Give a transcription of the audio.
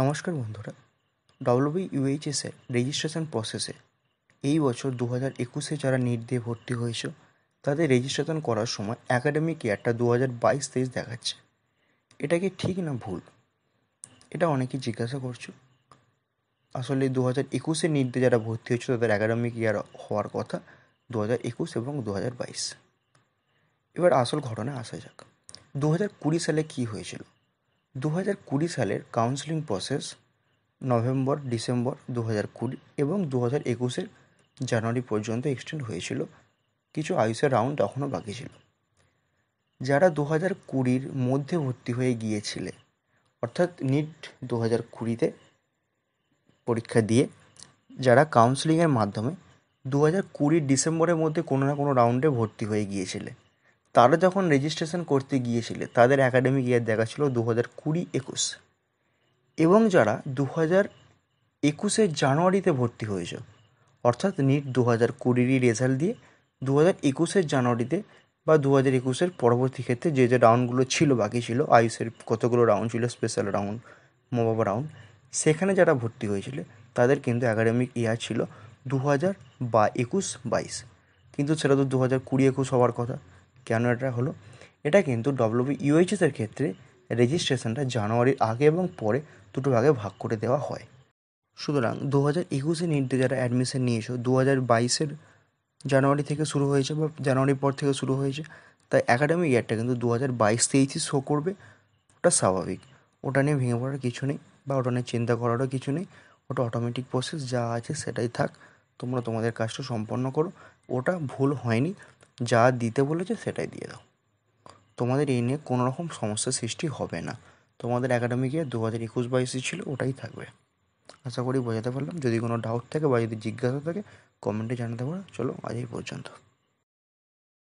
নমস্কার বন্ধুরা WB ইউএইচএসের registration প্রসেসে এই বছর দু হাজার একুশে যারা নিট দিয়ে ভর্তি হয়েছে তাদের রেজিস্ট্রেশন করার সময় অ্যাকাডেমিক ইয়ারটা দু হাজার বাইশ তেইশ দেখাচ্ছে এটা কি ঠিক না ভুল এটা অনেকেই জিজ্ঞাসা করছো আসলে দু হাজার একুশে নিট দিয়ে যারা ভর্তি হয়েছে তাদের অ্যাকাডেমিক ইয়ার হওয়ার কথা দু হাজার একুশ এবং দু হাজার বাইশ এবার আসল ঘটনা আসা যাক দু হাজার কুড়ি সালে কী হয়েছিল দু হাজার কুড়ি সালের কাউন্সেলিং প্রসেস নভেম্বর ডিসেম্বর দু হাজার কুড়ি এবং দু হাজার একুশের জানুয়ারি পর্যন্ত এক্সটেন্ড হয়েছিল কিছু আয়ুষের রাউন্ড তখনও বাকি ছিল যারা দু হাজার কুড়ির মধ্যে ভর্তি হয়ে গিয়েছিলে অর্থাৎ নিট দু হাজার কুড়িতে পরীক্ষা দিয়ে যারা কাউন্সেলিংয়ের মাধ্যমে দু হাজার কুড়ির ডিসেম্বরের মধ্যে কোনো না কোনো রাউন্ডে ভর্তি হয়ে গিয়েছিলে তারা যখন রেজিস্ট্রেশন করতে গিয়েছিলে তাদের অ্যাকাডেমিক ইয়ার দেখা ছিল দু হাজার কুড়ি একুশ এবং যারা দু হাজার একুশের জানুয়ারিতে ভর্তি হয়েছে অর্থাৎ নিট দু হাজার কুড়িরই রেজাল্ট দিয়ে দু হাজার একুশের জানুয়ারিতে বা দু হাজার একুশের পরবর্তী ক্ষেত্রে যে যে রাউন্ডগুলো ছিল বাকি ছিল আয়ুষের কতগুলো রাউন্ড ছিল স্পেশাল রাউন্ড মোবাব রাউন্ড সেখানে যারা ভর্তি হয়েছিল তাদের কিন্তু অ্যাকাডেমিক ইয়ার ছিল দু হাজার বা একুশ বাইশ কিন্তু সেটা তো দু হাজার কুড়ি একুশ হওয়ার কথা কেন এটা হলো এটা কিন্তু ডব্লিউবি ইউএইচএসের ক্ষেত্রে রেজিস্ট্রেশনটা জানুয়ারির আগে এবং পরে দুটো ভাগে ভাগ করে দেওয়া হয় সুতরাং দু হাজার একুশে নিট যারা অ্যাডমিশন নিয়েছো দু হাজার বাইশের জানুয়ারি থেকে শুরু হয়েছে বা জানুয়ারির পর থেকে শুরু হয়েছে তাই একাডেমিক ইয়ারটা কিন্তু দু হাজার বাইশ তেইশে শো করবে ওটা স্বাভাবিক ওটা নিয়ে ভেঙে পড়ার কিছু নেই বা ওটা নিয়ে চিন্তা করারও কিছু নেই ওটা অটোমেটিক প্রসেস যা আছে সেটাই থাক তোমরা তোমাদের কাজটা সম্পন্ন করো ওটা ভুল হয়নি যা দিতে বলেছে সেটাই দিয়ে দাও তোমাদের এই নিয়ে কোনো রকম সমস্যার সৃষ্টি হবে না তোমাদের অ্যাকাডেমি গিয়ে দু হাজার একুশ বাইশে ছিল ওটাই থাকবে আশা করি বোঝাতে পারলাম যদি কোনো ডাউট থাকে বা যদি জিজ্ঞাসা থাকে কমেন্টে জানাতে পারো চলো আজ এই পর্যন্ত